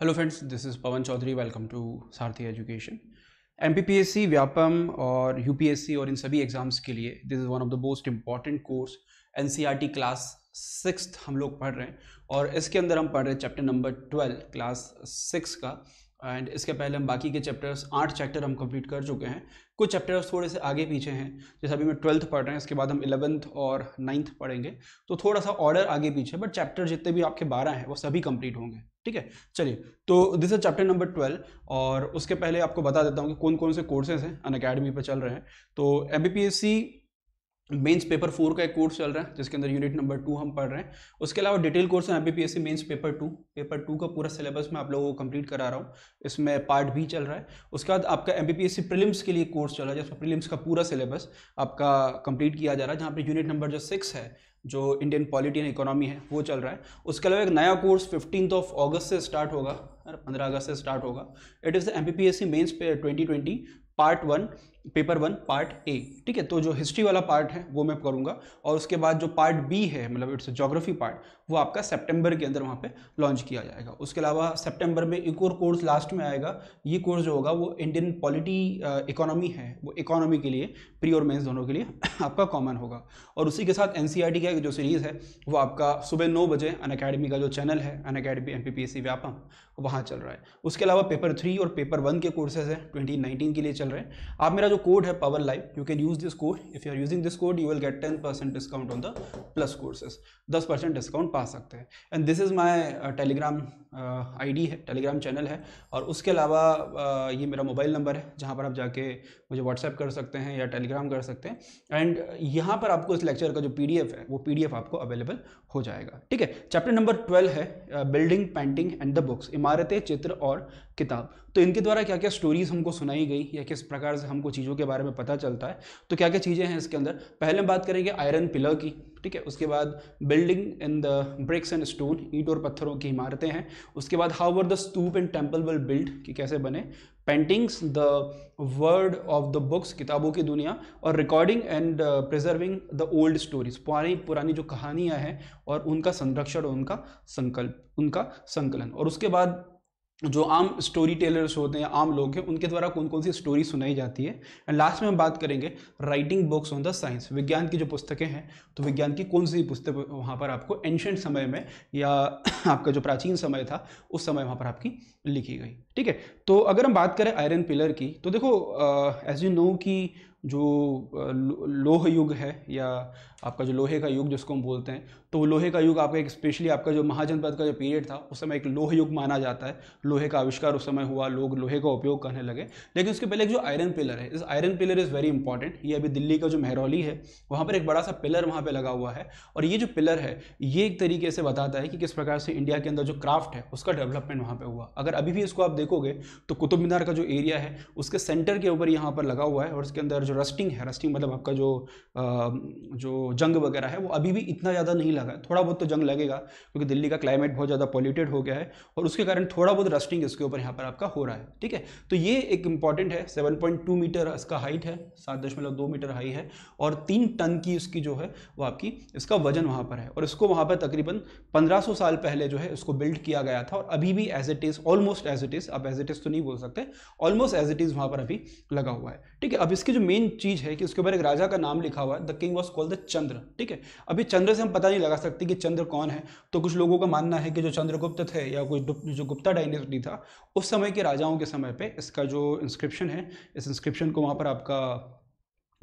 hello friends this is Pawan Chaudhary welcome to Sarathi education M P Vyapam और यू और इन सभी एग्ज़ाम्स के लिए this is one of the most important course an class six हम लोग पढ़ रहे हैं और इसके अंदर हम पढ़ रहे हैं chapter number twelve class six का एंड इसके पहले हम बाकी के चैप्टर्स आठ चैप्टर हम कंप्लीट कर चुके हैं कुछ चैप्टर्स थोड़े से आगे पीछे हैं जैसे अभी मैं ट्वेल्थ पढ़ रहे हैं इसके बाद हम इलेवंथ और नाइन्थ पढ़ेंगे तो थोड़ा सा ऑर्डर आगे पीछे बट चैप्टर जितने भी आपके बारह हैं वो सभी कंप्लीट होंगे ठीक है चलिए तो this is chapter number twelve और उसके पहले आपको बता देता हूँ कि कौन कौन से कोर्सेज हैं अन अकेडमी पर चल रहे हैं तो M B P S C mains paper four का एक कोर्स चल रहा है जिसके अंदर यूनिट नंबर टू हम पढ़ रहे हैं उसके अलावा डिटेल कोर्स है MBPSC mains paper two paper two का पूरा सिलेबस मैं आप लोगों को कंप्लीट करा रहा हूँ इसमें पार्ट भी चल रहा है उसके बाद आपका एमबीपीएससी प्रीलिम्स के लिए कोर्स चल रहा है जिसमें प्रिलिम्स का पूरा सिलेबस आपका कंप्लीट किया जा रहा है जहाँ पर यूनिट नंबर जो सिक्स है जो इंडियन पॉलिटी एंड इकोनॉमी है वो चल रहा है उसके अलावा एक नया कोर्स फिफ्टीन ऑफ अगस्त से स्टार्ट होगा पंद्रह अगस्त से स्टार्ट होगा it is the M B P S C mains twenty twenty part one paper one part A ठीक है तो जो हिस्ट्री वाला पार्ट है वो मैं करूंगा और उसके बाद जो पार्ट बी है मतलब इट्स जोग्राफी पार्ट वो आपका सितंबर के अंदर वहाँ पे लॉन्च किया जाएगा उसके अलावा सितंबर में एक और कोर्स लास्ट में आएगा ये कोर्स जो होगा वो इंडियन पॉलिटी इकोनॉमी है वो इकोनॉमी के लिए प्री और मेन्स दोनों के लिए आपका कॉमन होगा और उसी के साथ एन e का जो सीरीज़ है वो आपका सुबह नौ बजे अन का जो चैनल है Unacademy M P Vyapam वहाँ चल रहा है उसके अलावा पेपर थ्री और पेपर वन के कोर्सेज हैं 2019 के लिए चल रहे हैं आप मेरा जो कोड है power live you can use this code if you are using this code you will get ten percent discount on the plus courses दस परसेंट डिस्काउंट पा सकते हैं and this is my Telegram ID है Telegram channel है और उसके अलावा ये मेरा मोबाइल नंबर है जहाँ पर आप जाके मुझे व्हाट्सएप कर सकते हैं या टेलीग्राम कर सकते हैं एंड यहाँ पर आपको इस लेक्चर का जो पी है वो पी आपको अवेलेबल हो जाएगा ठीक है चैप्टर नंबर ट्वेल्व है building painting and the books इमारतें चित्र और किताब तो इनके द्वारा क्या क्या स्टोरीज हमको सुनाई गई या किस प्रकार से हमको चीज़ों के बारे में पता चलता है तो क्या क्या चीज़ें हैं इसके अंदर पहले हम बात करेंगे आयरन पिलर की ठीक है उसके बाद building in the bricks and stone ईट और पत्थरों की इमारतें हैं उसके बाद how were the stupa and temple will build कि कैसे बने paintings the word of the books किताबों की दुनिया और recording and preserving the old stories पुरानी पुरानी जो कहानियाँ हैं और उनका संरक्षण और उनका संकल्प उनका संकलन और उसके बाद जो आम स्टोरी टेलर्स होते हैं आम लोग हैं उनके द्वारा कौन कौन सी स्टोरी सुनाई जाती है एंड लास्ट में हम बात करेंगे writing books on the science विज्ञान की जो पुस्तकें हैं तो विज्ञान की कौन सी पुस्तक वहाँ पर आपको एंशेंट समय में या आपका जो प्राचीन समय था उस समय वहाँ पर आपकी लिखी गई ठीक है तो अगर हम बात करें आयरन पिलर की तो देखो एज यू नो कि जो लोह युग है या आपका जो लोहे का युग जिसको हम बोलते हैं तो वो लोहे का युग आपका एक स्पेशली आपका जो महाजनपद का जो पीरियड था उस समय एक लोह युग माना जाता है लोहे का आविष्कार उस समय हुआ लोग लोहे का उपयोग करने लगे लेकिन उसके पहले एक जो आयरन पिलर है इस iron pillar is very important ये अभी दिल्ली का जो महरौली है वहाँ पर एक बड़ा सा पिलर वहाँ पर लगा हुआ है और ये जो पिलर है ये एक तरीके से बताता है कि किस प्रकार से इंडिया के अंदर जो क्राफ्ट है उसका डेवलपमेंट वहाँ पर हुआ अगर अगर अभी भी इसको आप देखोगे तो कुतुब मीनार का जो एरिया है उसके सेंटर के ऊपर यहाँ पर लगा हुआ है और उसके अंदर जो रस्टिंग है रस्टिंग मतलब आपका जो जो जंग वगैरह है वो अभी भी इतना ज़्यादा नहीं लगा थोड़ा बहुत तो जंग लगेगा क्योंकि दिल्ली का क्लाइमेट बहुत ज़्यादा पॉल्यूटेड हो गया है और उसके कारण थोड़ा बहुत रस्टिंग इसके ऊपर यहाँ पर आपका हो रहा है ठीक है तो ये एक इंपॉर्टेंट है सेवन मीटर इसका हाइट है सात मीटर हाई है और तीन टन की उसकी जो है वो आपकी इसका वजन वहाँ पर है और इसको वहाँ पर तकरीबन पंद्रह साल पहले जो है उसको बिल्ड किया गया था और अभी भी as it is almost almost as it is अब एज इट इज़ तो नहीं बोल सकते ऑलमोस्ट एज इट इज़ वहां पर अभी लगा हुआ है ठीक है अब इसकी जो मेन चीज़ है कि उसके ऊपर एक राजा का नाम लिखा हुआ है the king was called the Chandra ठीक है अभी चंद्र से हम पता नहीं लगा सकते कि चंद्र कौन है तो कुछ लोगों का मानना है कि जो चंद्रगुप्त थे या कुछ जो गुप्ता डायनेस्टी था उस समय के राजाओं के समय पर इसका जो इंस्क्रिप्शन है इस इंस्क्रिप्शन को वहां पर आपका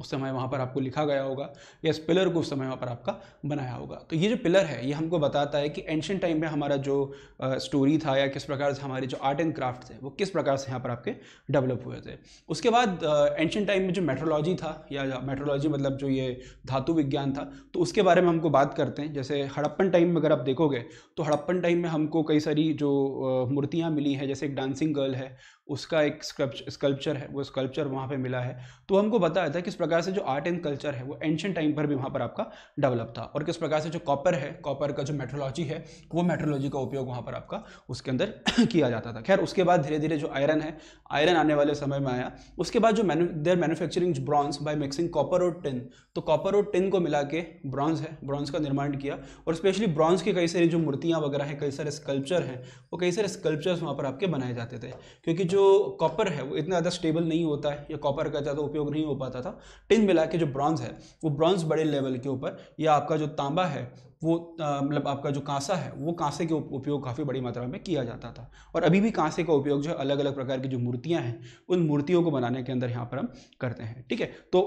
उस समय वहाँ पर आपको लिखा गया होगा या इस पिलर को उस समय वहाँ पर आपका बनाया होगा तो ये जो पिलर है ये हमको बताता है कि एंशंट टाइम में हमारा जो स्टोरी था या किस प्रकार से हमारे जो आर्ट एंड क्राफ्ट थे वो किस प्रकार से यहाँ पर आपके डेवलप हुए थे उसके बाद एंशंट टाइम में जो मेट्रोलॉजी था या मेट्रोलॉजी मतलब जो ये धातु विज्ञान था तो उसके बारे में हमको बात करते हैं जैसे हड़प्पन टाइम में अगर आप देखोगे तो हड़प्पन टाइम में हमको कई सारी जो मूर्तियाँ मिली हैं जैसे एक डांसिंग गर्ल है उसका एक स्कल्पचर है वो स्कल्पचर वहाँ पे मिला है तो हमको बताया था किस प्रकार से जो आर्ट एंड कल्चर है वो एंशंट टाइम पर भी वहाँ पर आपका डेवलप था और किस प्रकार से जो कॉपर है कॉपर का जो मेट्रोलॉजी है वो मेट्रोलॉजी का उपयोग वहाँ पर आपका उसके अंदर किया जाता था खैर उसके बाद धीरे धीरे जो आयरन है आयरन आने वाले समय में आया उसके बाद जो there manufacturing bronze by mixing copper और टिन तो कॉपर और टिन को मिला के ब्रॉन्ज है ब्रॉन्ज का निर्माण किया और स्पेशली ब्रॉन्ज की कई सारी जो मूर्तियाँ वगैरह हैं कई सारे स्कल्पचर हैं वो कई सारे स्कल्पचर्स वहाँ पर आपके बनाए जाते थे क्योंकि जो कॉपर है वो इतना ज़्यादा स्टेबल नहीं होता है या कॉपर का ज़्यादा उपयोग नहीं हो पाता था टिन मिला के जो ब्रॉन्ज है वो ब्रॉन्ज बड़े लेवल के ऊपर या आपका जो तांबा है वो मतलब आपका जो कांसा है वो कांसे के उपयोग काफ़ी बड़ी मात्रा में किया जाता था और अभी भी कांसे का उपयोग जो अलग अलग प्रकार की जो मूर्तियाँ हैं उन मूर्तियों को बनाने के अंदर यहाँ पर हम करते हैं ठीक है तो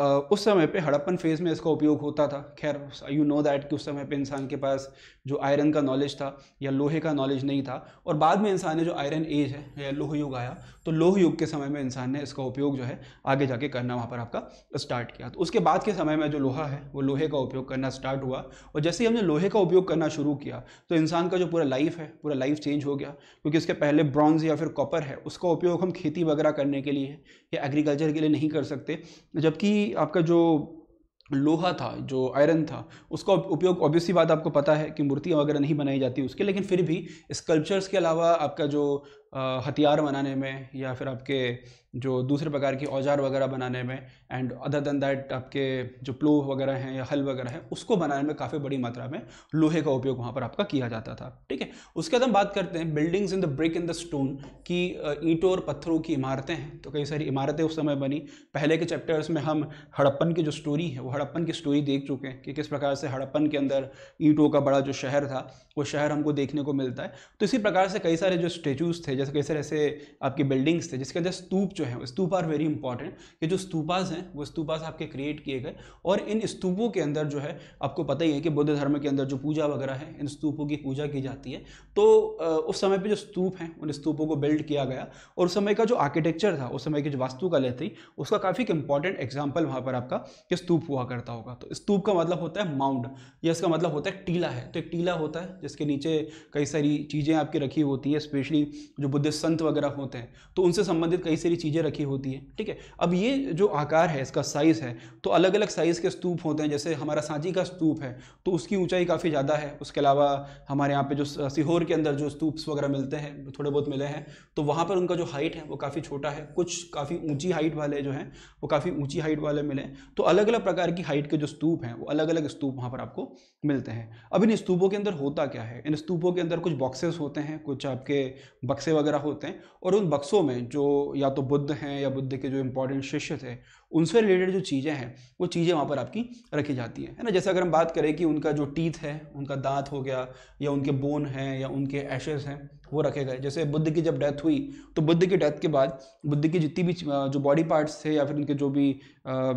उस समय पे हड़प्पन फेज में इसका उपयोग होता था खैर यू नो दैट कि उस समय पे इंसान के पास जो आयरन का नॉलेज था या लोहे का नॉलेज नहीं था और बाद में इंसान ने जो आयरन एज है या लोह युग आया तो लोह युग के समय में इंसान ने इसका उपयोग जो है आगे जाके करना वहाँ पर आपका स्टार्ट किया तो उसके बाद के समय में जो लोहा है वो लोहे का उपयोग करना स्टार्ट हुआ और जैसे ही हमने लोहे का उपयोग करना शुरू किया तो इंसान का जो पूरा लाइफ है पूरा लाइफ चेंज हो गया क्योंकि इसके पहले ब्रॉन्ज या फिर कॉपर है उसका उपयोग हम खेती वगैरह करने के लिए या एग्रीकल्चर के लिए नहीं कर सकते जबकि आपका जो लोहा था जो आयरन था उसका उपयोग ऑब्वियसली बात आपको पता है कि मूर्तियाँ वगैरह नहीं बनाई जाती उसके लेकिन फिर भी स्कल्पचर्स के अलावा आपका जो हथियार बनाने में या फिर आपके जो दूसरे प्रकार के औजार वगैरह बनाने में एंड अदर देन दैट आपके जो प्लो वगैरह हैं या हल वगैरह है उसको बनाने में काफ़ी बड़ी मात्रा में लोहे का उपयोग वहाँ पर आपका किया जाता था ठीक है उसके बाद हम बात करते हैं buildings in the break in the stone की ईंटों और पत्थरों की इमारतें हैं तो कई सारी इमारतें उस समय बनी पहले के चैप्टर्स में हम हड़प्पन की जो स्टोरी है वो हड़प्पन की स्टोरी देख चुके हैं कि किस प्रकार से हड़प्पन के अंदर ईंटों का बड़ा जो शहर था वो शहर हमको देखने को मिलता है तो इसी प्रकार से कई सारे जो स्टेचूज़ थे जैसे कैसे ऐसे आपकी बिल्डिंग्स थे जिसके अंदर स्तूप जो है स्तूप आर वेरी इंपॉर्टेंट ये जो स्तूपाज हैं वो स्तूपाज आपके क्रिएट किए गए और इन स्तूपों के अंदर जो है आपको पता ही है कि बुद्ध धर्म के अंदर जो पूजा वगैरह है इन स्तूपों की पूजा की जाती है तो उस समय पर जो स्तूप हैं उन स्तूपों को बिल्ड किया गया और उस समय का जो आर्किटेक्चर था उस समय की जो वास्तुकला थी उसका काफ़ी एक इंपॉर्टेंट एग्जाम्पल वहाँ पर आपका कि स्तूप हुआ करता होगा तो स्तूप का मतलब होता है माउंड या इसका मतलब होता है टीला है तो एक टीला होता है जिसके नीचे कई सारी चीज़ें आपकी रखी होती है स्पेशली जो बुद्धिस्ट संत वगैरह होते हैं तो उनसे संबंधित कई सारी चीज़ें रखी होती हैं ठीक है अब ये जो आकार है इसका साइज़ है तो अलग अलग साइज़ के स्तूप होते हैं जैसे हमारा सांची का स्तूप है तो उसकी ऊंचाई काफ़ी ज़्यादा है उसके अलावा हमारे यहाँ पे जो सीहोर के अंदर जो स्तूप्स वगैरह मिलते हैं थोड़े बहुत मिले हैं तो वहाँ पर उनका जो हाइट है वो काफ़ी छोटा है कुछ काफ़ी ऊँची हाइट वाले जो हैं वो काफ़ी ऊँची हाइट वाले मिले तो अलग अलग प्रकार की हाइट के जो स्तूप हैं वो अलग अलग स्तूप वहाँ पर आपको मिलते हैं अब इन स्तूपों के अंदर होता क्या है इन स्तूपों के अंदर कुछ बॉक्सेस होते हैं कुछ आपके बक्से वगैरह होते हैं और उन बक्सों में जो या तो बुद्ध हैं या बुद्ध के जो इम्पोर्टेंट शिष्य थे उनसे रिलेटेड जो चीज़ें हैं वो चीज़ें वहाँ पर आपकी रखी जाती हैं है ना जैसे अगर हम बात करें कि उनका जो टीथ है उनका दांत हो गया या उनके बोन हैं या उनके एशेज़ हैं वो रखे गए जैसे बुद्ध की जब डेथ हुई तो बुद्ध की डेथ के बाद बुद्ध की जितनी भी जो बॉडी पार्ट्स थे या फिर उनके जो भी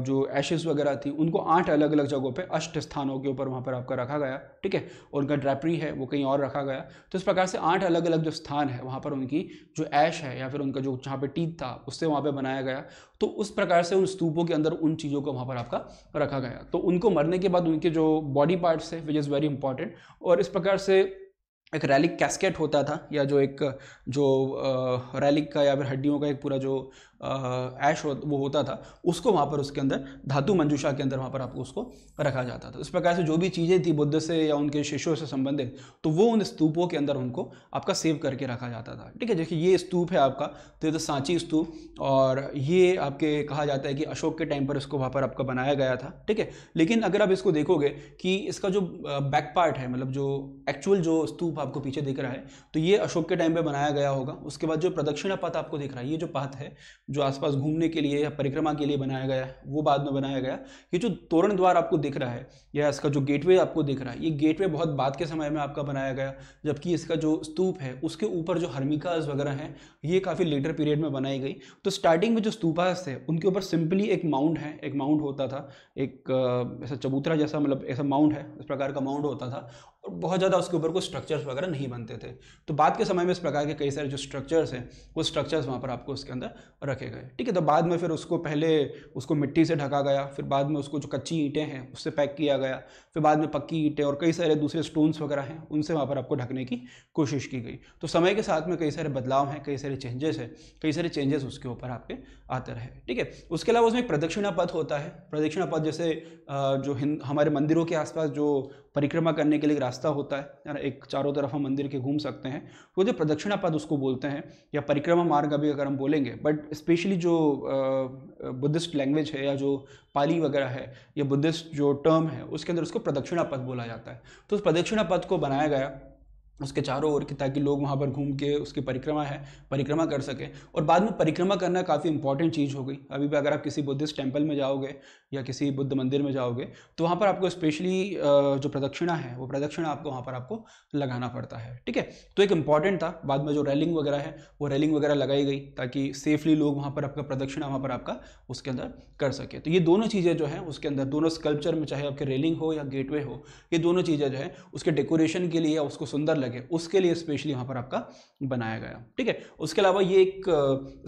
जो एशेस वगैरह थी उनको आठ अलग अलग जगहों पर अष्ट स्थानों के ऊपर वहाँ पर आपका रखा गया ठीक है और उनका ड्रैपरी है वो कहीं और रखा गया तो इस प्रकार से आठ अलग अलग जो स्थान है वहाँ पर उनकी जो ऐश है या फिर उनका जो जहाँ पर टीथ था उससे वहाँ पर बनाया गया तो उस प्रकार से उन स्तूपों के अंदर उन चीज़ों को वहाँ पर आपका रखा गया तो उनको मरने के बाद उनके जो बॉडी पार्ट्स है विच इज़ वेरी इंपॉर्टेंट और इस प्रकार से एक रैलिक कैस्केट होता था या जो एक जो रैलिक का या फिर हड्डियों का एक पूरा जो ऐश हो, वो होता था उसको वहाँ पर उसके अंदर धातु मंजूषा के अंदर वहाँ पर आपको उसको रखा जाता था इस प्रकार से जो भी चीज़ें थी बुद्ध से या उनके शिष्यों से संबंधित तो वो उन स्तूपों के अंदर उनको आपका सेव करके रखा जाता था ठीक है देखिए ये स्तूप है आपका तो ये तो सांची स्तूप और ये आपके कहा जाता है कि अशोक के टाइम पर इसको वहाँ पर आपका बनाया गया था ठीक है लेकिन अगर आप इसको देखोगे कि इसका जो बैक पार्ट है मतलब जो एक्चुअल जो स्तूप आपको पीछे दिख रहा है तो ये अशोक के टाइम पर बनाया गया होगा उसके बाद जो प्रदक्षिणा पथ आपको दिख रहा है ये जो पथ है जो आसपास घूमने के लिए या परिक्रमा के लिए बनाया गया है वो बाद में बनाया गया ये जो तोरण द्वार आपको दिख रहा है या इसका जो गेटवे आपको दिख रहा है ये गेटवे बहुत बाद के समय में आपका बनाया गया जबकि इसका जो स्तूप है उसके ऊपर जो हर्मिकाज वगैरह हैं ये काफ़ी लेटर पीरियड में बनाई गई तो स्टार्टिंग में जो स्तूपास थे उनके ऊपर सिंपली एक माउंट है एक माउंट होता था एक ऐसा चबूतरा जैसा मतलब ऐसा माउंट है इस प्रकार का माउंट होता था और बहुत ज़्यादा उसके ऊपर कोई स्ट्रक्चर्स वगैरह नहीं बनते थे तो बाद के समय में इस प्रकार के कई सारे जो स्ट्रक्चर्स हैं वो स्ट्रक्चर्स वहाँ पर आपको उसके अंदर रखे गए ठीक है तो बाद में फिर उसको पहले उसको मिट्टी से ढका गया फिर बाद में उसको जो कच्ची ईंटें हैं उससे पैक किया गया फिर बाद में पक्की ईंटें और कई सारे दूसरे स्टोन्स वगैरह हैं उनसे वहाँ पर आपको ढकने की कोशिश की गई तो समय के साथ में कई सारे बदलाव हैं कई सारे चेंजेस हैं कई सारे चेंजेस उसके ऊपर आपके आते रहे ठीक है उसके अलावा उसमें एक प्रदक्षिणा पथ होता है प्रदक्षिणा पथ जैसे जो हमारे मंदिरों के आसपास जो परिक्रमा करने के लिए रास्ता होता है एक चारों तरफ हम मंदिर के घूम सकते हैं वो जो प्रदक्षिणा पद उसको बोलते हैं या परिक्रमा मार्ग अभी अगर हम बोलेंगे बट स्पेशली जो बुद्धिस्ट लैंग्वेज है या जो पाली वगैरह है या बुद्धिस्ट जो टर्म है उसके अंदर उसको प्रदक्षिणा पथ बोला जाता है तो उस प्रदक्षिणा पथ को बनाया गया उसके चारों ओर की ताकि लोग वहाँ पर घूम के उसकी परिक्रमा है परिक्रमा कर सकें और बाद में परिक्रमा करना काफ़ी इंपॉर्टेंट चीज़ हो गई अभी भी अगर आप किसी बुद्धिस्ट टेम्पल में जाओगे या किसी बुद्ध मंदिर में जाओगे तो वहाँ पर आपको स्पेशली जो प्रदक्षिणा है वो प्रदक्षिणा आपको वहाँ पर आपको लगाना पड़ता है ठीक है तो एक इम्पॉर्टेंट था बाद में जो रेलिंग वगैरह है वो रेलिंग वगैरह लगाई गई ताकि सेफली लोग वहाँ पर आपका प्रदक्षिणा वहाँ पर आपका उसके अंदर कर सके तो ये दोनों चीज़ें जो है उसके अंदर दोनों स्कल्पचर में चाहे आपके रेलिंग हो या गेटवे हो ये दोनों चीज़ें जो है उसके डेकोरेशन के लिए या उसको सुंदर अलग है उसके लिए स्पेशली वहाँ पर आपका बनाया गया ठीक है उसके अलावा ये एक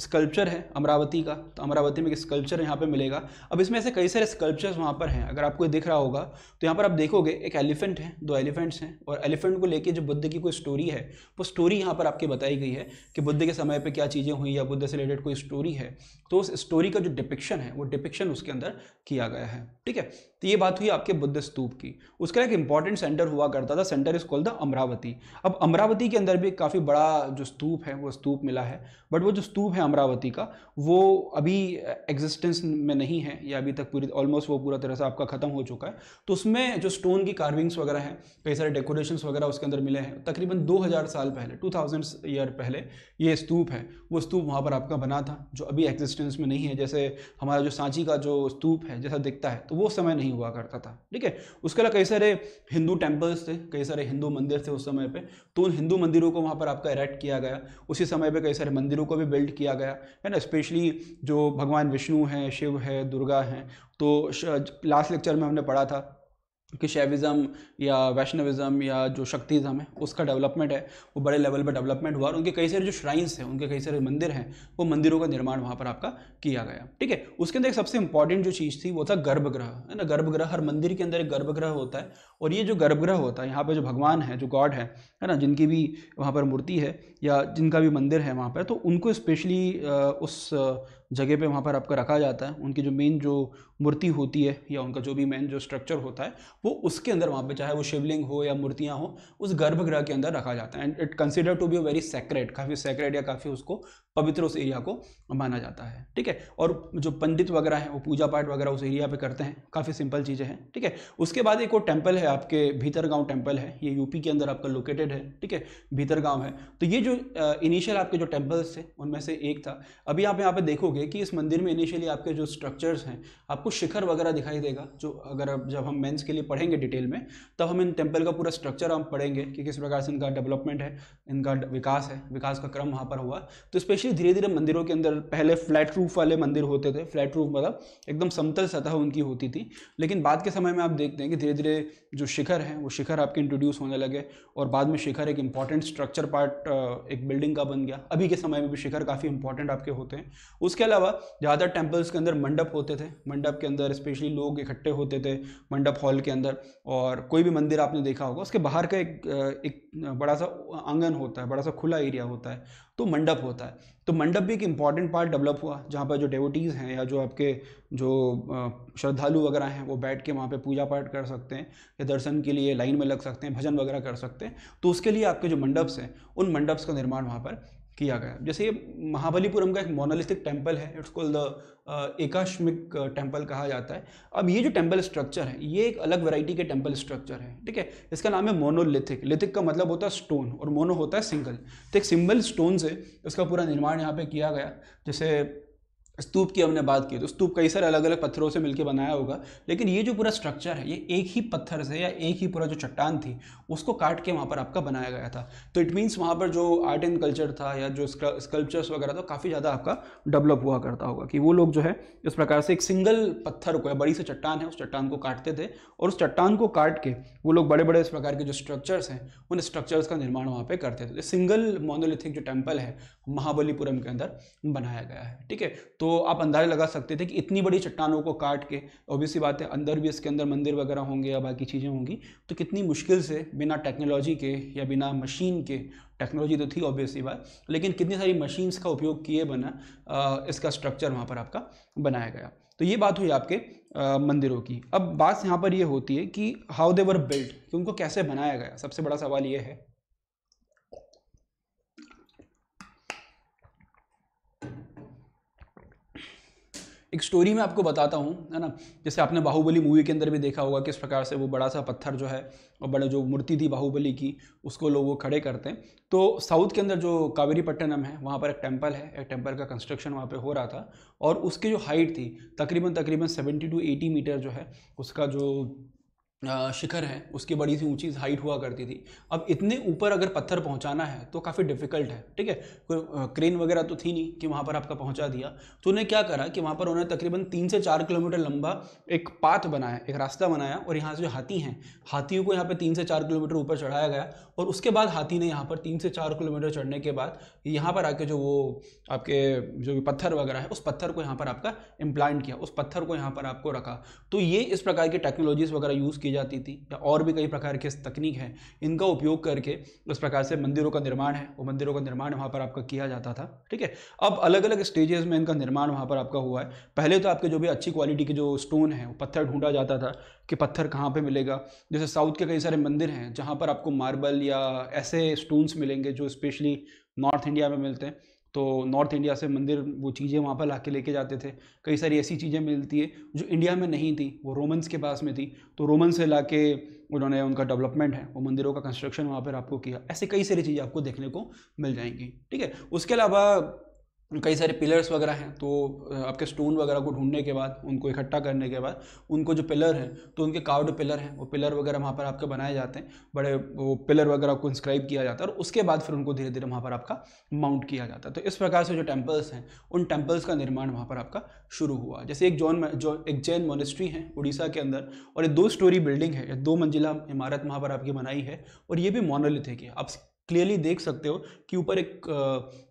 स्कल्पचर है अमरावती का तो अमरावती में एक स्कल्पचर यहाँ पे मिलेगा अब इसमें ऐसे कई सारे स्कल्पचर्स वहाँ पर हैं अगर आपको दिख रहा होगा तो यहाँ पर आप देखोगे एक एलिफेंट है दो एलिफेंट्स हैं और एलिफेंट को लेकर जो बुद्ध की कोई स्टोरी है वो स्टोरी यहाँ पर आपकी बताई गई है कि बुद्ध के समय पर क्या चीज़ें हुई या बुद्ध से रिलेटेड कोई स्टोरी है तो उस स्टोरी का जो डिपिक्शन है वो डिपिक्शन उसके अंदर किया गया है ठीक है तो ये बात हुई आपके बुद्ध स्तूप की उसका एक इंपॉर्टेंट सेंटर हुआ करता था centre is called the Amaravati अब अमरावती के अंदर भी काफ़ी बड़ा जो स्तूप है वो स्तूप मिला है बट वो जो स्तूप है अमरावती का वो अभी एग्जिस्टेंस में नहीं है या अभी तक पूरी ऑलमोस्ट वो पूरा तरह से आपका ख़त्म हो चुका है तो उसमें जो स्टोन की कार्विंग्स वगैरह हैं कई सारे डेकोरेशंस वगैरह उसके अंदर मिले हैं तकरीबन 2000 साल पहले 2000 ईयर पहले ये स्तूप है वो स्तूप वहाँ पर आपका बना था जो अभी एग्जिस्टेंस में नहीं है जैसे हमारा जो सांची का जो स्तूप है जैसा दिखता है तो वो समय नहीं हुआ करता था ठीक है उसके अलावा कई सारे हिंदू टेम्पल्स थे कई सारे हिंदू मंदिर थे उस समय पर तो उन हिंदू मंदिरों को वहाँ पर आपका एरेक्ट किया गया उसी समय पर कई सारे मंदिर मंदिरों को भी बिल्ड किया गया है ना स्पेशली जो भगवान विष्णु हैं शिव है दुर्गा हैं तो लास्ट लेक्चर में हमने पढ़ा था कि शैविज़म या वैष्णविज़म या जो शक्तिज़म है उसका डेवलपमेंट है वो बड़े लेवल पर डेवलपमेंट हुआ और उनके कई सारे जो श्राइन्स हैं उनके कई सारे मंदिर हैं वो मंदिरों का निर्माण वहाँ पर आपका किया गया ठीक है उसके अंदर एक सबसे इंपॉर्टेंट जो चीज़ थी वो था गर्भगृह है ना गर्भगृह हर मंदिर के अंदर एक गर्भगृह होता है और ये जो गर्भगृह होता है यहाँ पर जो भगवान है जो गॉड है है ना जिनकी भी वहाँ पर मूर्ति है या जिनका भी मंदिर है वहाँ पर तो उनको स्पेशली उस जगह पे वहाँ पर आपका रखा जाता है उनकी जो मेन जो मूर्ति होती है या उनका जो भी मेन जो स्ट्रक्चर होता है वो उसके अंदर वहाँ पर चाहे वो शिवलिंग हो या मूर्तियाँ हो उस गर्भगृह के अंदर रखा जाता है and it consider to be very secret काफ़ी सेक्रेट या काफ़ी उसको पवित्र उस एरिया को माना जाता है ठीक है और जो पंडित वगैरह हैं वो पूजा पाठ वगैरह उस एरिया पर करते हैं काफ़ी सिंपल चीज़ें हैं ठीक है उसके बाद एक और टेम्पल है है आपके भीतरगांव टेंपल है ये यूपी के अंदर आपका लोकेटेड है ठीक है भीतरगांव है तो ये जो इनिशियल आपके जो टेंपल्स थे उनमें से एक था अभी आप यहाँ पे देखोगे कि इस मंदिर में इनिशियली आपके जो स्ट्रक्चर्स हैं आपको शिखर वगैरह दिखाई देगा जो अगर अब जब हम मेन्स के लिए पढ़ेंगे डिटेल में तब हम इन टेम्पल का पूरा स्ट्रक्चर हम पढ़ेंगे कि किस प्रकार से इनका डेवलपमेंट है इनका विकास है विकास का क्रम वहाँ पर हुआ तो स्पेशली धीरे धीरे मंदिरों के अंदर पहले फ्लैट रूफ वाले मंदिर होते थे फ्लैट रूफ मतलब एकदम समतल सतह उनकी होती थी लेकिन बाद के समय में आप देखते हैं कि धीरे धीरे जो शिखर है वो शिखर आपके इंट्रोड्यूस होने लगे और बाद में शिखर एक इंपॉर्टेंट स्ट्रक्चर पार्ट एक बिल्डिंग का बन गया अभी के समय में भी शिखर काफ़ी इंपॉर्टेंट आपके होते हैं उसके अलावा ज़्यादातर टेम्पल्स के अंदर मंडप होते थे मंडप के अंदर स्पेशली लोग इकट्ठे होते थे मंडप हॉल के अंदर और कोई भी मंदिर आपने देखा होगा उसके बाहर का एक एक बड़ा सा आंगन होता है बड़ा सा खुला एरिया होता है तो मंडप होता है तो मंडप भी एक इम्पॉर्टेंट पार्ट डेवलप हुआ जहाँ पर जो डेवोटीज़ हैं या जो आपके जो श्रद्धालु वगैरह हैं वो बैठ के वहाँ पे पूजा पाठ कर सकते हैं या दर्शन के लिए लाइन में लग सकते हैं भजन वगैरह कर सकते हैं तो उसके लिए आपके जो मंडप्स हैं उन मंडप्स का निर्माण वहाँ पर किया गया जैसे ये महाबलीपुरम का एक मोनोलिथिक टेम्पल है इट्स कॉल्ड द एकाश्मिक टेम्पल कहा जाता है अब ये जो टेम्पल स्ट्रक्चर है ये एक अलग वैरायटी के टेम्पल स्ट्रक्चर है ठीक है इसका नाम है मोनोलिथिक लिथिक का मतलब होता है स्टोन और मोनो होता है सिंगल तो एक सिंबल स्टोन से इसका पूरा निर्माण यहाँ पे किया गया जैसे स्तूप की हमने बात की तो स्तूप कई सारे अलग अलग पत्थरों से मिलकर बनाया होगा लेकिन ये जो पूरा स्ट्रक्चर है ये एक ही पत्थर से या एक ही पूरा जो चट्टान थी उसको काट के वहाँ पर आपका बनाया गया था तो इट मीन्स वहाँ पर जो आर्ट एंड कल्चर था या जो स्कल्पचर्स वगैरह था काफ़ी ज़्यादा आपका डेवलप हुआ करता होगा कि वो लोग जो है इस प्रकार से एक सिंगल पत्थर को या बड़ी से चट्टान है उस चट्टान को काटते थे और उस चट्टान को काट के वो लोग बड़े बड़े इस प्रकार के जो स्ट्रक्चर्स हैं उन स्ट्रक्चर्स का निर्माण वहाँ पर करते थे सिंगल तो मोनोलिथिक जो टेम्पल है महाबलीपुरम के अंदर बनाया गया है ठीक है तो आप अंदाजा लगा सकते थे कि इतनी बड़ी चट्टानों को काट के ऑब्वियस सी बात है अंदर भी इसके अंदर मंदिर वगैरह होंगे या बाकी चीज़ें होंगी तो कितनी मुश्किल से बिना टेक्नोलॉजी के या बिना मशीन के टेक्नोलॉजी तो थी ऑब्वियसली बात लेकिन कितनी सारी मशीन्स का उपयोग किए बना इसका स्ट्रक्चर वहाँ पर आपका बनाया गया तो ये बात हुई आपके आ, मंदिरों की अब बात यहाँ पर ये होती है कि हाउ दे वर बिल्ट कि उनको कैसे बनाया गया सबसे बड़ा सवाल ये है एक स्टोरी मैं आपको बताता हूँ है ना जैसे आपने बाहुबली मूवी के अंदर भी देखा होगा किस प्रकार से वो बड़ा सा पत्थर जो है और बड़ा जो मूर्ति थी बाहुबली की उसको लोग वो खड़े करते हैं तो साउथ के अंदर जो कावेरीपट्टनम है वहाँ पर एक टेम्पल है एक टेम्पल का कंस्ट्रक्शन वहाँ पर हो रहा था और उसकी जो हाइट थी तकरीबन तकरीबन सेवेंटी टू एटी मीटर जो है उसका जो शिखर है उसकी बड़ी सी ऊंची हाइट हुआ करती थी अब इतने ऊपर अगर पत्थर पहुंचाना है तो काफ़ी डिफिकल्ट है ठीक है क्रेन वगैरह तो थी नहीं कि वहाँ पर आपका पहुंचा दिया तो उन्हें क्या करा कि वहाँ पर उन्होंने तकरीबन तीन से चार किलोमीटर लंबा एक पाथ बनाया एक रास्ता बनाया और यहाँ से जो हाथी हैं हाथियों को यहाँ पर तीन से चार किलोमीटर ऊपर चढ़ाया गया और उसके बाद हाथी ने यहाँ पर तीन से चार किलोमीटर चढ़ने के बाद यहाँ पर आके जो वो आपके जो भी पत्थर वगैरह है उस पत्थर को यहाँ पर आपका इम्प्लांट किया उस पत्थर को यहाँ पर आपको रखा तो ये इस प्रकार की टेक्नोलॉजीज़ वगैरह यूज़ की जाती थी या और भी कई प्रकार के तकनीक हैं इनका उपयोग करके उस प्रकार से मंदिरों का निर्माण है वो मंदिरों का निर्माण वहाँ पर आपका किया जाता था ठीक है अब अलग अलग स्टेजेस में इनका निर्माण वहाँ पर आपका हुआ है पहले तो आपके जो भी अच्छी क्वालिटी के जो स्टोन है वो पत्थर ढूंढा जाता था कि पत्थर कहाँ पर मिलेगा जैसे साउथ के कई सारे मंदिर हैं जहाँ पर आपको मार्बल या ऐसे स्टोन्स मिलेंगे जो स्पेशली नॉर्थ इंडिया में मिलते हैं तो नॉर्थ इंडिया से मंदिर वो चीज़ें वहाँ पर ला के लेके जाते थे कई सारी ऐसी चीज़ें मिलती है जो इंडिया में नहीं थी वो रोमन्स के पास में थी तो रोमन से ला के उन्होंने उनका डेवलपमेंट है वो मंदिरों का कंस्ट्रक्शन वहाँ पर आपको किया ऐसे कई सारी चीज़ें आपको देखने को मिल जाएंगी ठीक है उसके अलावा कई सारे पिलर्स वगैरह हैं तो आपके स्टोन वगैरह को ढूंढने के बाद उनको इकट्ठा करने के बाद उनको जो पिलर हैं तो उनके कार्ड पिलर हैं वो पिलर वगैरह वहाँ पर आपके बनाए जाते हैं बड़े वो पिलर वगैरह को इंस्क्राइब किया जाता है और उसके बाद फिर उनको धीरे धीरे वहाँ पर आपका माउंट किया जाता है तो इस प्रकार से जो टेम्पल्स हैं उन टेम्पल्स का निर्माण वहाँ पर आपका शुरू हुआ जैसे एक जॉन जो एक जैन मोनिस्ट्री है उड़ीसा के अंदर और ये दो स्टोरी बिल्डिंग है दो मंजिला इमारत वहाँ पर आपकी बनाई है और ये भी मोनोलिथिक है आप क्लियरली देख सकते हो कि ऊपर एक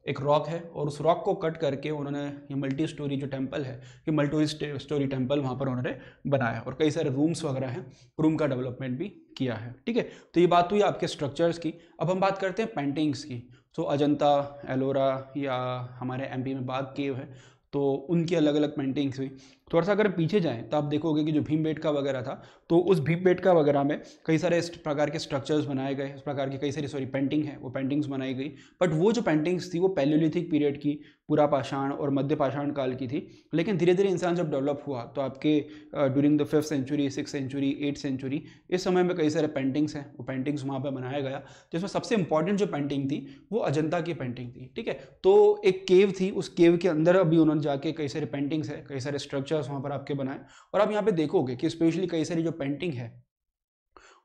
एक रॉक है और उस रॉक को कट करके उन्होंने ये मल्टी स्टोरी जो टेम्पल है ये मल्टी स्टोरी टेम्पल वहाँ पर उन्होंने बनाया और कई सारे रूम्स वगैरह हैं रूम का डेवलपमेंट भी किया है ठीक है तो ये बात हुई आपके स्ट्रक्चर्स की अब हम बात करते हैं पेंटिंग्स की तो अजंता एलोरा या हमारे एम में बाग केव है तो उनकी अलग अलग पेंटिंग्स हुई थोड़ा सा अगर पीछे जाएं तो आप देखोगे कि जो भीम का वगैरह था तो उस भीम का वगैरह में कई सारे इस प्रकार के स्ट्रक्चर्स बनाए गए उस प्रकार की कई सारी सॉरी पेंटिंग है वो पेंटिंग्स बनाई गई बट वो जो पेंटिंग्स थी वो पैलोलिथिक पीरियड की पूरा पाषाण और मध्य पाषाण काल की थी लेकिन धीरे धीरे इंसान जब डेवलप हुआ तो आपके during the fifth century six century eight century इस समय में कई सारे पेंटिंग्स हैं वो पेंटिंग्स वहाँ पर बनाया गया जिसमें सबसे इंपॉर्टेंट जो पेंटिंग थी वो अजंता की पेंटिंग थी ठीक है तो एक केव थी उस केव के अंदर अभी उन्होंने जाके कई सारे पेंटिंग्स है कई सारे स्ट्रक्चर पिक्चर्स वहाँ पर आपके बनाए और आप यहाँ पे देखोगे कि स्पेशली कई सारी जो पेंटिंग है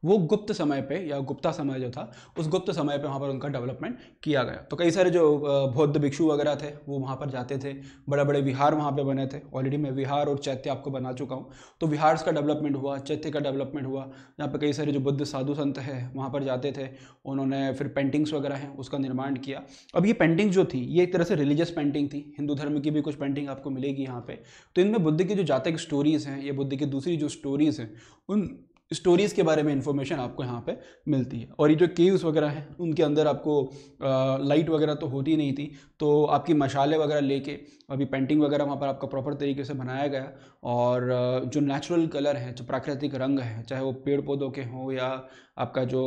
वो गुप्त समय पे या गुप्ता समय जो था उस गुप्त समय पे वहाँ पर उनका डेवलपमेंट किया गया तो कई सारे जो बौद्ध भिक्षु वगैरह थे वो वहाँ पर जाते थे बड़े बड़े विहार वहाँ पे बने थे ऑलरेडी मैं विहार और चैत्य आपको बना चुका हूँ तो विहार का डेवलपमेंट हुआ चैत्य का डेवलपमेंट हुआ यहाँ पर कई सारे जो बुद्ध साधु संत है वहाँ पर जाते थे उन्होंने फिर पेंटिंग्स वगैरह हैं उसका निर्माण किया अब ये पेंटिंग जो थी ये एक तरह से रिलीजियस पेंटिंग थी हिंदू धर्म की भी कुछ पेंटिंग आपको मिलेगी यहाँ पर तो इनमें बुद्ध की जो जातक स्टोरीज़ हैं या बुद्ध की दूसरी जो स्टोरीज़ हैं उन स्टोरीज़ के बारे में इन्फॉर्मेशन आपको यहाँ पे मिलती है और ये जो केव्स वगैरह हैं उनके अंदर आपको आ, लाइट वगैरह तो होती नहीं थी तो आपकी मशाले वगैरह लेके अभी पेंटिंग वगैरह वहाँ पर आपका प्रॉपर तरीके से बनाया गया और जो नेचुरल कलर है जो प्राकृतिक रंग है चाहे वो पेड़ पौधों के हों या आपका जो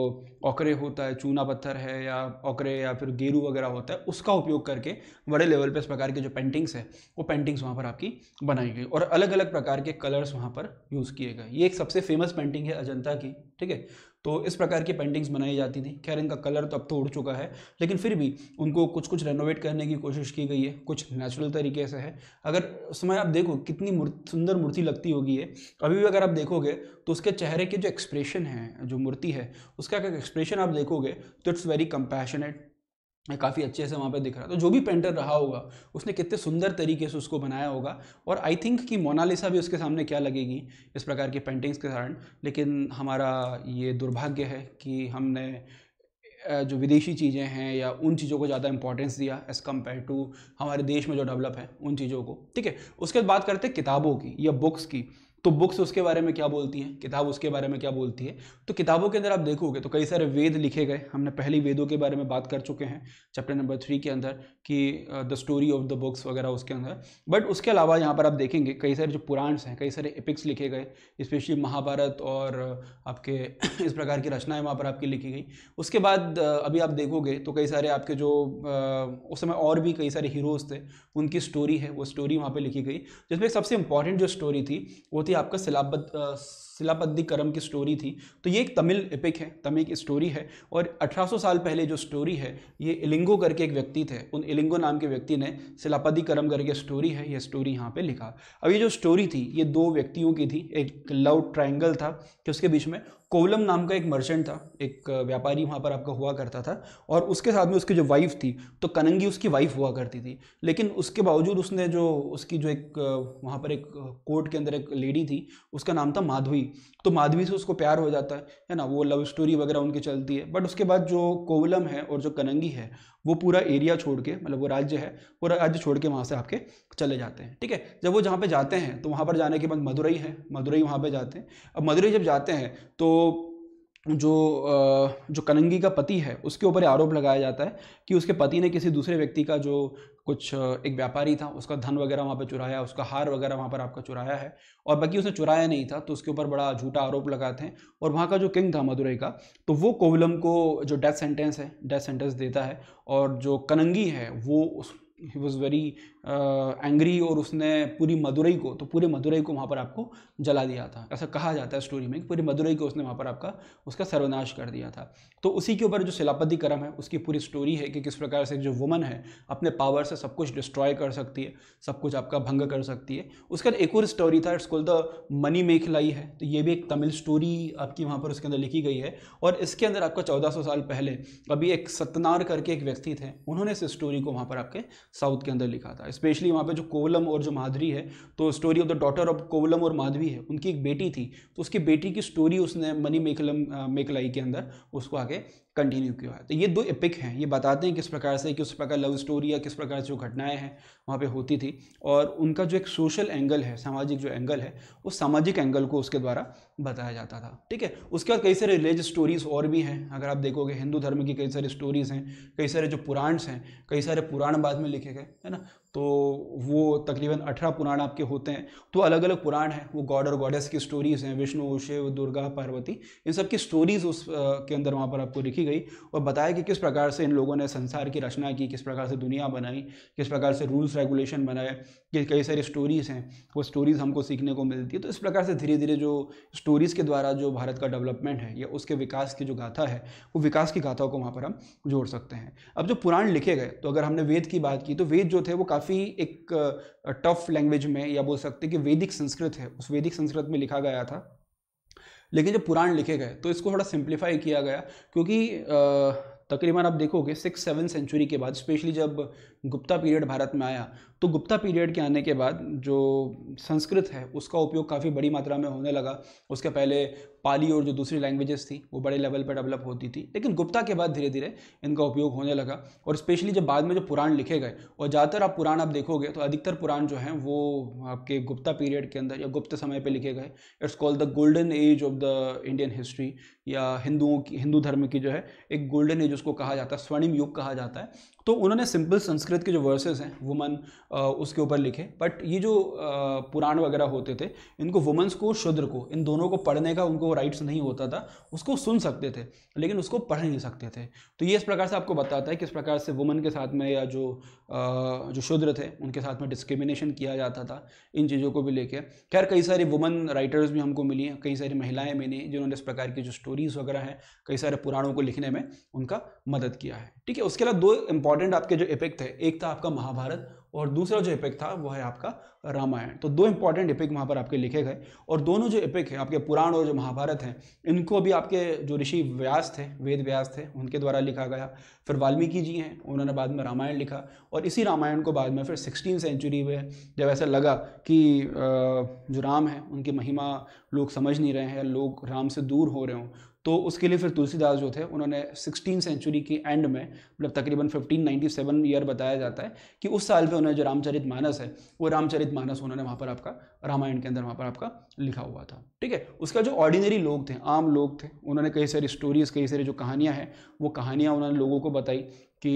ओकरे होता है चूना पत्थर है या ओकरे या फिर गेरू वगैरह होता है उसका उपयोग करके बड़े लेवल पे इस प्रकार के जो पेंटिंग्स है वो पेंटिंग्स वहाँ पर आपकी बनाई गई और अलग अलग प्रकार के कलर्स वहाँ पर यूज़ किए गए ये एक सबसे फेमस पेंटिंग है अजंता की ठीक है तो इस प्रकार की पेंटिंग्स बनाई जाती थी खैर इनका कलर तो अब तो उड़ चुका है लेकिन फिर भी उनको कुछ कुछ रेनोवेट करने की कोशिश की गई है कुछ नेचुरल तरीके से है अगर उस समय आप देखो कितनी मूर्ति सुंदर मूर्ति लगती होगी है अभी भी अगर आप देखोगे तो उसके चेहरे के जो एक्सप्रेशन है जो मूर्ति है उसका एक्सप्रेशन आप देखोगे तो इट्स वेरी कंपैशनेट काफ़ी अच्छे से वहाँ पे दिख रहा तो जो भी पेंटर रहा होगा उसने कितने सुंदर तरीके से उसको बनाया होगा और आई थिंक कि मोनालिसा भी उसके सामने क्या लगेगी इस प्रकार की पेंटिंग्स के कारण लेकिन हमारा ये दुर्भाग्य है कि हमने जो विदेशी चीज़ें हैं या उन चीज़ों को ज़्यादा इंपॉर्टेंस दिया एज़ कम्पेयर टू हमारे देश में जो डेवलप है उन चीज़ों को ठीक है उसके बाद बात करते हैं किताबों की या बुक्स की तो बुक्स उसके बारे में क्या बोलती हैं किताब उसके बारे में क्या बोलती है तो किताबों के अंदर आप देखोगे तो कई सारे वेद लिखे गए हमने पहले वेदों के बारे में बात कर चुके हैं चैप्टर नंबर थ्री के अंदर कि the story of the books वगैरह उसके अंदर बट उसके अलावा यहाँ पर आप देखेंगे कई सारे जो पुराण्स हैं कई सारे एपिक्स लिखे गए स्पेशली महाभारत और आपके इस प्रकार की रचनाएँ वहाँ पर आपकी लिखी गई उसके बाद अभी आप देखोगे तो कई सारे आपके जो उस समय और भी कई सारे हीरोज़ थे उनकी स्टोरी है वो स्टोरी वहाँ पर लिखी गई जिसमें सबसे इंपॉर्टेंट जो स्टोरी थी वो थी आपका सिलाबत सिलापद्दी करम की स्टोरी थी तो ये एक तमिल एपिक है तमिल की स्टोरी है और 1800 साल पहले जो स्टोरी है ये इलिंगो करके एक व्यक्ति थे उन इलिंगो नाम के व्यक्ति ने सिलापद्दी करम करके स्टोरी है ये स्टोरी यहाँ पे लिखा अब ये जो स्टोरी थी ये दो व्यक्तियों की थी एक लव ट्राइंगल था कि उसके बीच में कोवलम नाम का एक मर्चेंट था एक व्यापारी वहाँ पर आपका हुआ करता था और उसके साथ में उसकी जो वाइफ थी तो कनंगी उसकी वाइफ हुआ करती थी लेकिन उसके बावजूद उसने जो उसकी जो एक वहाँ पर एक कोर्ट के अंदर एक लेडी थी उसका नाम था माधुई तो माधवी से उसको प्यार हो जाता है है ना वो लव स्टोरी वगैरह उनकी चलती है बट उसके बाद जो कोवलम है और जो कनंगी है वो पूरा एरिया छोड़ के मतलब वो राज्य है वो राज्य छोड़ के वहाँ से आपके चले जाते हैं ठीक है जब वो जहाँ पे जाते हैं तो वहाँ पर जाने के बाद मदुरई है मदुरई वहाँ पर जाते हैं अब मदुरई जब जाते हैं तो जो जो कनंगी का पति है उसके ऊपर आरोप लगाया जाता है कि उसके पति ने किसी दूसरे व्यक्ति का जो कुछ एक व्यापारी था उसका धन वगैरह वहाँ पर चुराया उसका हार वगैरह वहाँ पर आपका चुराया है और बाकी उसने चुराया नहीं था तो उसके ऊपर बड़ा झूठा आरोप लगाते हैं और वहाँ का जो किंग था मदुरई का तो वो कोवलम को जो डेथ सेंटेंस है डेथ सेंटेंस देता है और जो कनंगी है वो उस ही वॉज़ वेरी एंग्री और उसने पूरी मदुरई को तो पूरे मदुरई को वहाँ पर आपको जला दिया था ऐसा कहा जाता है स्टोरी में पूरी मदुरई को उसने वहाँ पर आपका उसका सर्वनाश कर दिया था तो उसी के ऊपर जो शिलापति क्रम है उसकी पूरी स्टोरी है कि किस प्रकार से जो वुमन है अपने पावर से सब कुछ डिस्ट्रॉय कर सकती है सब कुछ आपका भंग कर सकती है उसका एक और स्टोरी था इट्स कॉल्ड द मनी लाई है तो ये भी एक तमिल स्टोरी आपकी वहाँ पर उसके अंदर लिखी गई है और इसके अंदर आपका चौदह साल पहले अभी एक सतनार करके एक व्यक्ति थे उन्होंने इस स्टोरी को वहाँ पर आपके साउथ के अंदर लिखा था स्पेशली वहाँ पे जो कोवलम और जो माधुरी है तो story of the daughter of Kovalan और माधवी है उनकी एक बेटी थी तो उसकी बेटी की स्टोरी उसने मनी मेकलम मेकलाई के अंदर उसको आगे कंटिन्यू किया है तो ये दो एपिक हैं ये बताते हैं किस प्रकार से किस प्रकार लव स्टोरी या किस प्रकार जो घटनाएं हैं वहाँ पे होती थी और उनका जो एक सोशल एंगल है सामाजिक जो एंगल है उस सामाजिक एंगल को उसके द्वारा बताया जाता था ठीक है उसके बाद कई सारे रिलीजियस स्टोरीज़ और भी हैं अगर आप देखोगे हिंदू धर्म की कई सारी स्टोरीज़ हैं कई सारे जो पुराण्स हैं कई सारे पुराण बाद में लिखे गए है ना तो वो तकरीबन अठारह पुराण आपके होते हैं तो अलग अलग पुराण हैं वो गॉड और गॉडेस की स्टोरीज़ हैं विष्णु शिव दुर्गा पार्वती इन सब की स्टोरीज़ उस के अंदर वहाँ पर आपको लिखी पूछी गई और बताया कि किस प्रकार से इन लोगों ने संसार की रचना की किस प्रकार से दुनिया बनाई किस प्रकार से रूल्स रेगुलेशन बनाए कि कई सारी स्टोरीज़ हैं वो स्टोरीज़ हमको सीखने को मिलती है तो इस प्रकार से धीरे धीरे जो स्टोरीज़ के द्वारा जो भारत का डेवलपमेंट है या उसके विकास की जो गाथा है वो विकास की गाथाओं को वहाँ पर हम जोड़ सकते हैं अब जो पुराण लिखे गए तो अगर हमने वेद की बात की तो वेद जो थे वो काफ़ी एक टफ लैंग्वेज में या बोल सकते कि वैदिक संस्कृत है उस वैदिक संस्कृत में लिखा गया था लेकिन जब पुराण लिखे गए तो इसको थोड़ा सिंप्लीफाई किया गया क्योंकि तकरीबन आप देखोगे सिक्स सेवन सेंचुरी के बाद स्पेशली जब गुप्ता पीरियड भारत में आया तो गुप्ता पीरियड के आने के बाद जो संस्कृत है उसका उपयोग काफ़ी बड़ी मात्रा में होने लगा उसके पहले पाली और जो दूसरी लैंग्वेजेस थी वो बड़े लेवल पर डेवलप होती थी लेकिन गुप्ता के बाद धीरे धीरे इनका उपयोग होने लगा और स्पेशली जब बाद में जो पुराण लिखे गए और ज़्यादातर आप पुराण आप देखोगे तो अधिकतर पुराण जो हैं वो आपके गुप्ता पीरियड के अंदर या गुप्त समय पर लिखे गए it's called the golden age of the Indian history या हिंदुओं की हिंदू धर्म की जो है एक गोल्डन एज उसको कहा जाता है स्वर्णिम युग कहा जाता है तो उन्होंने सिंपल संस्कृत के जो वर्सेस हैं वुमन उसके ऊपर लिखे बट ये जो पुराण वगैरह होते थे इनको वुमन्स को शुद्र को इन दोनों को पढ़ने का उनको राइट्स नहीं होता था उसको सुन सकते थे लेकिन उसको पढ़ नहीं सकते थे तो ये इस प्रकार से आपको बताता है किस प्रकार से वुमन के साथ में या जो जो शुद्र थे उनके साथ में डिस्क्रिमिनेशन किया जाता था इन चीज़ों को भी लेके खैर कई सारी वुमन राइटर्स भी हमको मिली हैं कई सारी महिलाएं मिली जिन्होंने इस प्रकार की जो स्टोरीज़ वगैरह हैं कई सारे पुराणों को लिखने में उनका मदद किया है ठीक है उसके अलावा दो इंपॉर्टेंट आपके जो इपेक्ट थे एक था आपका महाभारत और दूसरा जो इपिक था वो है आपका रामायण तो दो इंपॉर्टेंट इपिक वहाँ पर आपके लिखे गए और दोनों जो इपिक हैं आपके पुराण और जो महाभारत हैं इनको भी आपके जो ऋषि व्यास थे वेद व्यास थे उनके द्वारा लिखा गया फिर वाल्मीकि जी हैं उन्होंने बाद में रामायण लिखा और इसी रामायण को बाद में फिर सिक्सटीन सेंचुरी में जब ऐसा लगा कि जो राम है उनकी महिमा लोग समझ नहीं रहे हैं लोग राम से दूर हो रहे हों तो उसके लिए फिर तुलसीदास जो थे उन्होंने सिक्सटीन सेंचुरी के एंड में मतलब तकरीबन 1597 ईयर बताया जाता है कि उस साल में उन्होंने जो रामचरित मानस है वो रामचरित मानस उन्होंने वहाँ पर आपका रामायण के अंदर वहाँ पर आपका लिखा हुआ था ठीक है उसका जो ऑर्डिनरी लोग थे आम लोग थे उन्होंने कई सारी स्टोरीज कई सारी जो कहानियाँ हैं वो कहानियाँ उन्होंने लोगों को बताई कि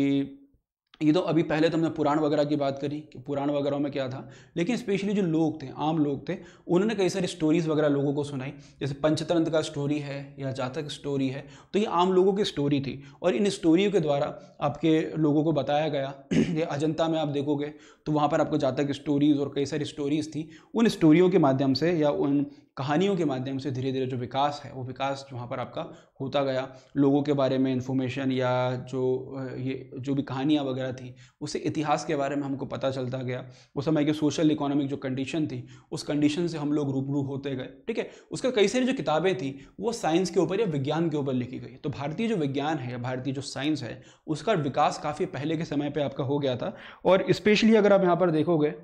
ये तो अभी पहले तो हमने पुराण वगैरह की बात करी कि पुराण वगैरह में क्या था लेकिन स्पेशली जो लोग थे आम लोग थे उन्होंने कई सारी स्टोरीज़ वगैरह लोगों को सुनाई जैसे पंचतंत्र का स्टोरी है या जातक स्टोरी है तो ये आम लोगों की स्टोरी थी और इन स्टोरियों के द्वारा आपके लोगों को बताया गया ये अजंता में आप देखोगे तो वहाँ पर आपको जातक स्टोरीज़ और कई सारी स्टोरीज़ थी उन स्टोरियों के माध्यम से या उन कहानियों के माध्यम से धीरे धीरे जो विकास है वो विकास वहाँ पर आपका होता गया लोगों के बारे में इन्फॉर्मेशन या जो ये जो भी कहानियाँ वगैरह थी उससे इतिहास के बारे में हमको पता चलता गया उस समय की सोशल इकोनॉमिक जो कंडीशन थी उस कंडीशन से हम लोग रूबरू होते गए ठीक है उसका कई सारी जो किताबें थी वो साइंस के ऊपर या विज्ञान के ऊपर लिखी गई तो भारतीय जो विज्ञान है भारतीय जो साइंस है उसका विकास काफ़ी पहले के समय पर आपका हो गया था और स्पेशली अगर आप यहाँ पर देखोगे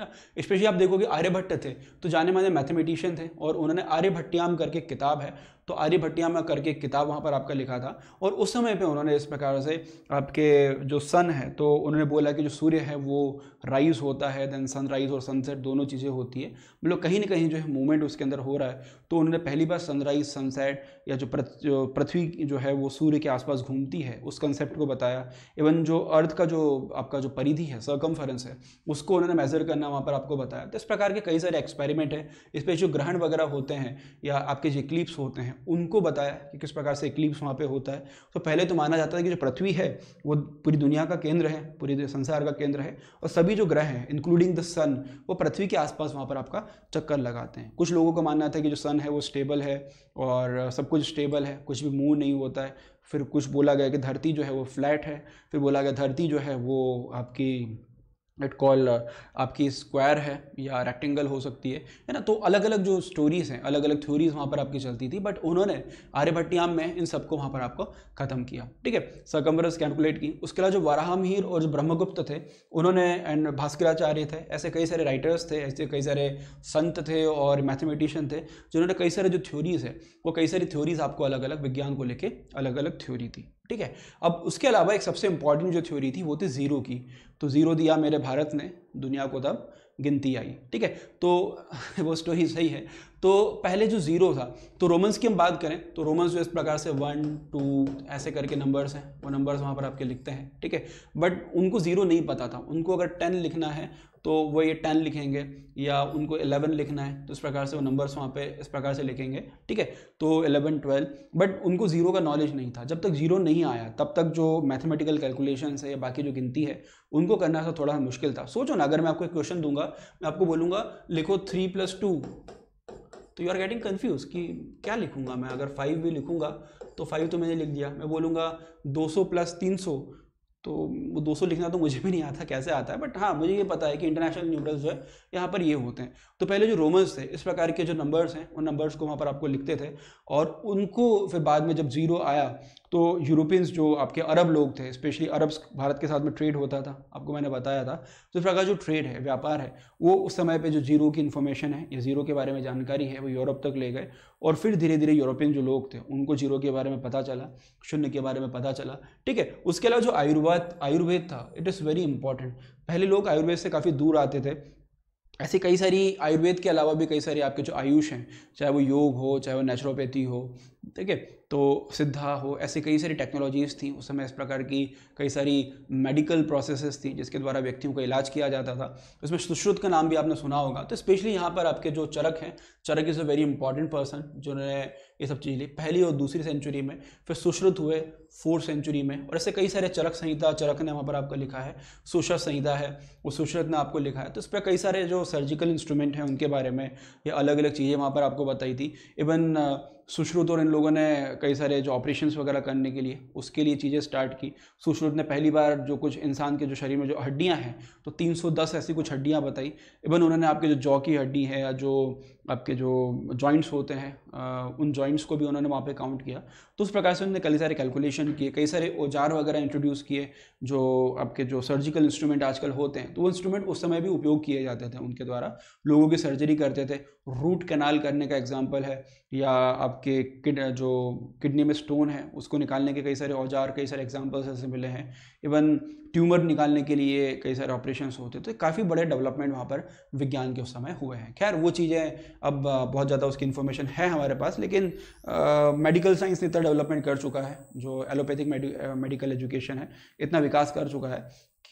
स्पेशली आप देखोगे आर्यभट्ट थे तो जाने माने मैथमेटिशियन थे और उन्होंने आर्यभट्टियाम करके किताब है तो आर्यभट्टिया में करके किताब वहाँ पर आपका लिखा था और उस समय पे उन्होंने इस प्रकार से आपके जो सन है तो उन्होंने बोला कि जो सूर्य है वो राइज होता है देन सनराइज और सनसेट दोनों चीज़ें होती है मतलब कहीं ना कहीं जो है मूवमेंट उसके अंदर हो रहा है तो उन्होंने पहली बार सनराइज सनसेट या जो पृथ्वी जो है वो सूर्य के आसपास घूमती है उस कंसेप्ट को बताया इवन जो अर्थ का जो आपका जो परिधि है सर्कम्फरेंस है उसको उन्होंने मेजर करना वहाँ पर आपको बताया तो इस प्रकार के कई सारे एक्सपेरिमेंट हैं इस पर जो ग्रहण वगैरह होते हैं या आपके जो क्लिप्स होते हैं उनको बताया कि किस प्रकार से इक्लिप्स वहाँ पे होता है तो पहले तो माना जाता है कि जो पृथ्वी है वो पूरी दुनिया का केंद्र है पूरी संसार का केंद्र है और सभी जो ग्रह हैं इंक्लूडिंग द सन वो पृथ्वी के आसपास वहाँ पर आपका चक्कर लगाते हैं कुछ लोगों का मानना था कि जो सन है वो स्टेबल है और सब कुछ स्टेबल है कुछ भी मूव नहीं होता है फिर कुछ बोला गया कि धरती जो है वो फ्लैट है फिर बोला गया धरती जो है वो आपकी लेट कॉल uh, आपकी स्क्वायर है या रेक्टेंगल हो सकती है है ना तो अलग अलग जो स्टोरीज हैं अलग अलग थ्योरीज वहाँ पर आपकी चलती थी बट उन्होंने आर्यभट्टियाम में इन सबको वहाँ पर आपको खत्म किया ठीक है सकम्बरस कैलकुलेट की उसके अलावा जो वाराह मिहिर और जो ब्रह्मगुप्त थे उन्होंने एंड भास्कराचार्य थे ऐसे कई सारे राइटर्स थे ऐसे कई सारे संत थे और मैथमेटिशियन थे जिन्होंने कई सारे जो थ्योरीज है वो कई सारी थ्योरीज आपको अलग अलग विज्ञान को लेकर अलग अलग थ्योरी थी ठीक है अब उसके अलावा एक सबसे इंपॉर्टेंट जो थ्योरी थी वो थी ज़ीरो की तो ज़ीरो दिया मेरे भारत ने दुनिया को तब गिनती आई ठीक है तो वो स्टोरी सही है तो पहले जो ज़ीरो था तो रोमन्स की हम बात करें तो रोमन्स जो इस प्रकार से वन टू ऐसे करके नंबर्स हैं वो नंबर्स वहाँ पर आपके लिखते हैं ठीक है बट उनको ज़ीरो नहीं पता था उनको अगर टेन लिखना है तो वो ये टेन लिखेंगे या उनको एलेवन लिखना है तो इस प्रकार से वो नंबर्स वहाँ पे इस प्रकार से लिखेंगे ठीक है तो एलेवन ट्वेल्व बट उनको ज़ीरो का नॉलेज नहीं था जब तक ज़ीरो नहीं आया तब तक जो मैथमेटिकल कैलकुलेशन है या बाकी जो गिनती है उनको करना था थोड़ा मुश्किल था सोचो ना अगर मैं आपको एक क्वेश्चन दूंगा मैं आपको बोलूँगा लिखो थ्री प्लस टू तो यू आर गेटिंग कन्फ्यूज़ कि क्या लिखूंगा मैं अगर फाइव भी लिखूंगा तो फाइव तो मैंने लिख दिया मैं बोलूँगा दो सौ प्लस तीन सौ तो वो 200 लिखना तो मुझे भी नहीं आता कैसे आता है बट हाँ मुझे ये पता है कि इंटरनेशनल न्यूडल्स जो है यहाँ पर ये होते हैं तो पहले जो रोमन्स थे इस प्रकार के जो नंबर्स हैं उन नंबर्स को वहाँ पर आपको लिखते थे और उनको फिर बाद में जब ज़ीरो आया तो यूरोपियंस जो आपके अरब लोग थे स्पेशली अरब्स भारत के साथ में ट्रेड होता था आपको मैंने बताया था तो इस प्रकार जो ट्रेड है व्यापार है वो उस समय पर जो जीरो की इन्फॉर्मेशन है या जीरो के बारे में जानकारी है वो यूरोप तक ले गए और फिर धीरे धीरे यूरोपियन जो लोग थे उनको जीरो के बारे में पता चला शून्य के बारे में पता चला ठीक है उसके अलावा जो आयुर्वेद आयुर्वेद था इट इज़ वेरी इंपॉर्टेंट पहले लोग आयुर्वेद से काफ़ी दूर आते थे ऐसे कई सारी आयुर्वेद के अलावा भी कई सारे आपके जो आयुष हैं चाहे वो योग हो चाहे वो नेचुरोपैथी हो ठीक है तो सिद्धा हो ऐसे कई सारी टेक्नोलॉजीज़ थी उस समय इस प्रकार की कई सारी मेडिकल प्रोसेसेस थी जिसके द्वारा व्यक्तियों का इलाज किया जाता था उसमें सुश्रुत का नाम भी आपने सुना होगा तो स्पेशली यहाँ पर आपके जो चरक हैं Charak is a very important person जिन्होंने ये सब चीज़ ली पहली और दूसरी सेंचुरी में फिर सुश्रुत हुए फोर्थ सेंचुरी में और ऐसे कई सारे चरक संहिता चरक ने वहाँ पर आपका लिखा है सुश्रत संहिता है वो सुश्रत ने आपको लिखा है तो इस पर कई सारे जो सर्जिकल इंस्ट्रूमेंट हैं उनके बारे में या अलग अलग चीज़ें वहाँ पर आपको बताई थी इवन सुश्रुत और इन लोगों ने कई सारे जो ऑपरेशन वगैरह करने के लिए उसके लिए चीज़ें स्टार्ट की सुश्रुत ने पहली बार जो कुछ इंसान के जो शरीर में जो हड्डियाँ हैं तो 310 ऐसी कुछ हड्डियाँ बताई इवन उन्होंने आपके जो जौ की हड्डी है या जो आपके जो जॉइंट्स होते हैं उन जॉइंट्स को भी उन्होंने वहाँ पे काउंट किया तो उस प्रकार से उन्होंने कई सारे कैलकुलेशन किए कई सारे औजार वगैरह इंट्रोड्यूस किए जो आपके जो सर्जिकल इंस्ट्रूमेंट आजकल होते हैं तो वो इंस्ट्रूमेंट उस समय भी उपयोग किए जाते थे उनके द्वारा लोगों की सर्जरी करते थे रूट कैनाल करने का एग्जाम्पल है या आपके किड जो किडनी में स्टोन है उसको निकालने के कई सारे औजार कई सारे एग्जाम्पल्स ऐसे मिले हैं इवन ट्यूमर निकालने के लिए कई सारे ऑपरेशन होते तो काफ़ी बड़े डेवलपमेंट वहाँ पर विज्ञान के उस समय हुए हैं खैर वो चीज़ें अब बहुत ज़्यादा उसकी इन्फॉर्मेशन है हमारे पास लेकिन मेडिकल साइंस ने इतना डेवलपमेंट कर चुका है जो एलोपैथिक मेडिकल एजुकेशन है इतना विकास कर चुका है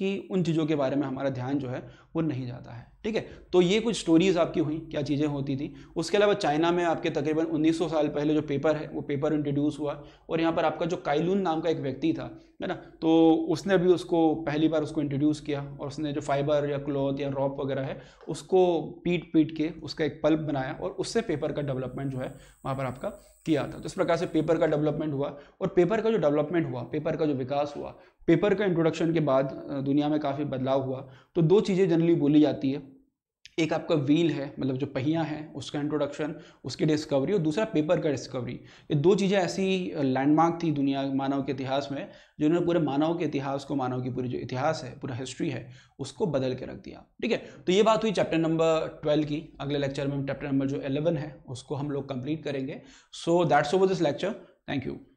कि उन चीज़ों के बारे में हमारा ध्यान जो है वो नहीं जाता है ठीक है तो ये कुछ स्टोरीज आपकी हुई क्या चीज़ें होती थी उसके अलावा चाइना में आपके तकरीबन 1900 साल पहले जो पेपर है वो पेपर इंट्रोड्यूस हुआ और यहाँ पर आपका जो काइलून नाम का एक व्यक्ति था है ना तो उसने भी उसको पहली बार उसको इंट्रोड्यूस किया और उसने जो फाइबर या क्लॉथ या रॉप वगैरह है उसको पीट पीट के उसका एक पल्प बनाया और उससे पेपर का डेवलपमेंट जो है वहाँ पर आपका किया था तो इस प्रकार से पेपर का डेवलपमेंट हुआ और पेपर का जो डेवलपमेंट हुआ पेपर का जो विकास हुआ पेपर का इंट्रोडक्शन के बाद दुनिया में काफ़ी बदलाव हुआ तो दो चीज़ें जनरली बोली जाती है एक आपका व्हील है मतलब जो पहिया है उसका इंट्रोडक्शन उसकी डिस्कवरी और दूसरा पेपर का डिस्कवरी ये दो चीज़ें ऐसी लैंडमार्क थी दुनिया मानव के इतिहास में जिन्होंने पूरे मानव के इतिहास को मानव की पूरी जो इतिहास है पूरा हिस्ट्री है उसको बदल के रख दिया ठीक है तो ये बात हुई चैप्टर नंबर ट्वेल्व की अगले लेक्चर में चैप्टर नंबर जो एलेवन है उसको हम लोग कंप्लीट करेंगे so that's over this lecture thank you